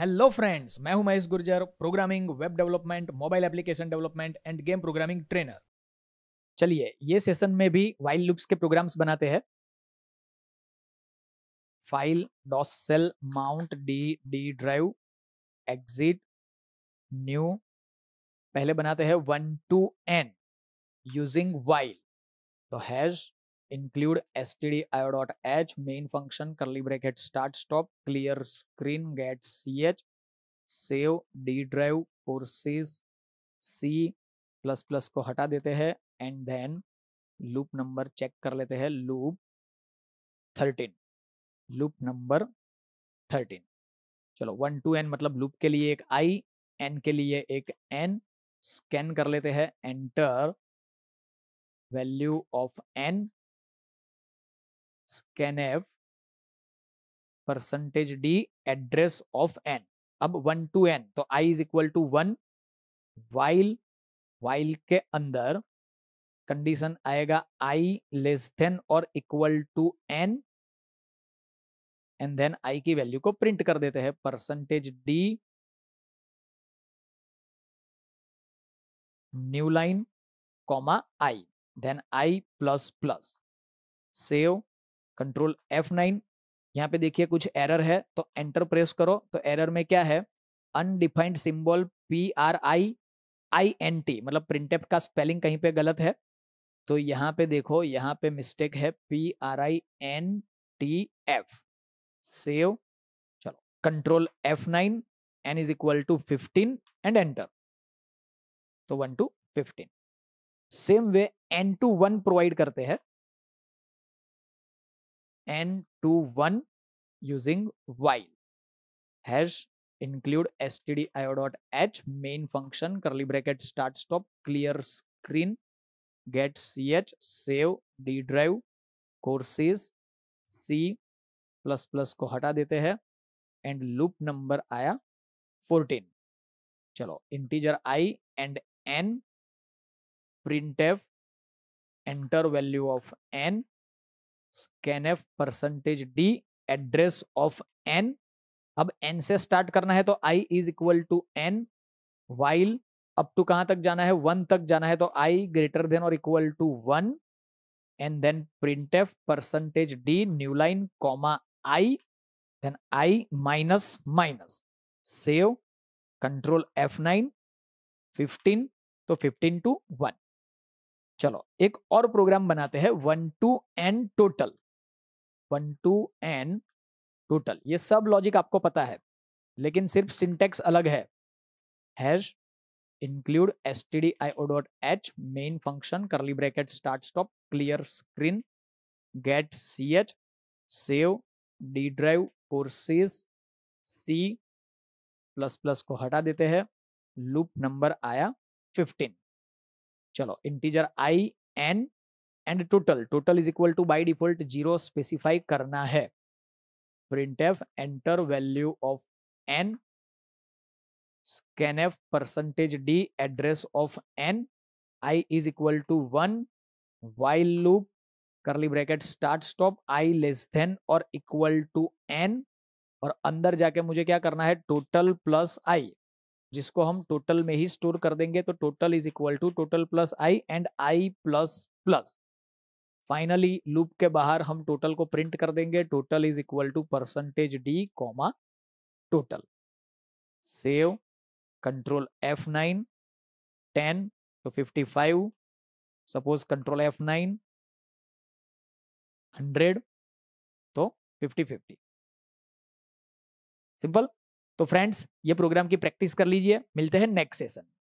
hello friends मैं हूं Mahesh Gurjar programming web development mobile application development and game programming trainer चलिए ये सेशन में भी वाइल लुप्स के प्रोग्राम्स बनाते हैं file DOS shell mount D D drive exit new पहले बनाते हैं one to N using while तो hash include stdio.h main function curly bracket start stop clear screen get ch save d drive courses c plus plus को हटा देते हैं and then loop number check कर लेते हैं loop thirteen loop number thirteen चलो one to N मतलब loop के लिए एक आई एन के लिए एक एन स्कैन कर लेते हैं enter value of N scanf percentage D address of N अब वन टू एन तो I is equal to one while while के अंदर कंडीशन आएगा आई लेस देन और equal to N and then I की वैल्यू को print कर देते हैं percentage D new line comma I then I plus plus save control F nine यहाँ पे देखिए कुछ एरर है तो एंटर प्रेस करो तो एरर में क्या है undefined symbol P R I I N T मतलब प्रिंटेप का स्पेलिंग कहीं पे गलत है तो यहाँ पे देखो यहाँ पे मिस्टेक है P R I N T F save चलो control F nine N is equal to fifteen and enter तो one to fifteen same way N to one provide करते हैं n to 1 using while hash include stdio.h main function curly bracket start stop clear screen get ch save d drive courses c plus plus को हटा देते हैं and loop number आया 14 चलो integer I and N print F enter value of N scanf percentage d address of n अब n से start करना है तो i is equal to N while अब टू कहां तक जाना है वन तक जाना है तो i ग्रेटर देन और equal to one and then print F percentage D new line comma I then I minus minus save control F nine fifteen तो फिफ्टीन टू वन चलो एक और प्रोग्राम बनाते हैं one to N total one to N total ये सब logic आपको पता है लेकिन सिर्फ सिंटेक्स अलग है hash include S T D I O dot H main function curly bracket start stop clear screen get C H save D drive courses C plus plus को हटा देते हैं लूप नंबर आया फिफ्टीन चलो integer I N and total total is equal to by default zero specify करना है print F enter value of N scan F percentage D address of N I is equal to one while loop curly bracket start stop I less than और equal to N और अंदर जाके मुझे क्या करना है टोटल प्लस आई जिसको हम टोटल में ही स्टोर कर देंगे तो total is equal to total plus I and I plus plus finally loop के बाहर हम टोटल को प्रिंट कर देंगे total is equal to percentage D comma total save control F nine ten तो fifty five suppose control F nine hundred तो fifty fifty simple तो friends ये प्रोग्राम की प्रैक्टिस कर लीजिए मिलते हैं नेक्स्ट सेशन